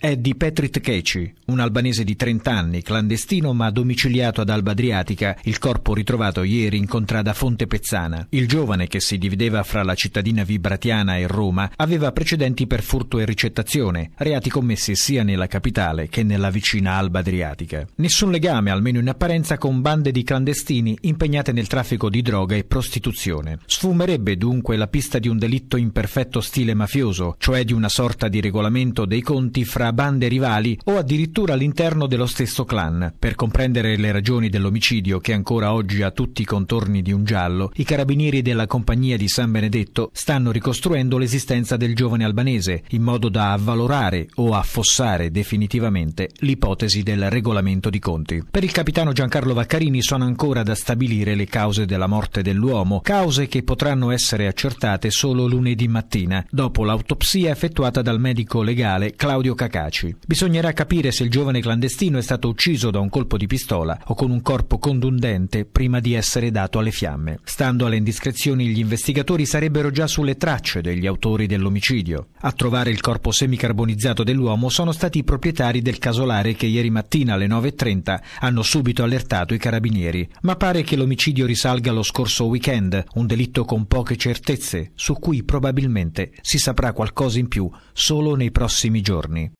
è di Petrit Keci, un albanese di 30 anni, clandestino ma domiciliato ad Alba Adriatica, il corpo ritrovato ieri in contrada Fonte Pezzana. Il giovane, che si divideva fra la cittadina vibratiana e Roma, aveva precedenti per furto e ricettazione, reati commessi sia nella capitale che nella vicina Alba Adriatica. Nessun legame, almeno in apparenza, con bande di clandestini impegnate nel traffico di droga e prostituzione. Sfumerebbe dunque la pista di un delitto in perfetto stile mafioso, cioè di una sorta di regolamento dei conti fra tra bande rivali o addirittura all'interno dello stesso clan. Per comprendere le ragioni dell'omicidio, che ancora oggi ha tutti i contorni di un giallo, i carabinieri della compagnia di San Benedetto stanno ricostruendo l'esistenza del giovane albanese, in modo da avvalorare o affossare definitivamente l'ipotesi del regolamento di conti. Per il capitano Giancarlo Vaccarini sono ancora da stabilire le cause della morte dell'uomo, cause che potranno essere accertate solo lunedì mattina, dopo l'autopsia effettuata dal medico legale Claudio Cacà efficaci. Bisognerà capire se il giovane clandestino è stato ucciso da un colpo di pistola o con un corpo condundente prima di essere dato alle fiamme. Stando alle indiscrezioni, gli investigatori sarebbero già sulle tracce degli autori dell'omicidio. A trovare il corpo semicarbonizzato dell'uomo sono stati i proprietari del casolare che ieri mattina alle 9.30 hanno subito allertato i carabinieri, ma pare che l'omicidio risalga allo scorso weekend, un delitto con poche certezze, su cui probabilmente si saprà qualcosa in più solo nei prossimi giorni.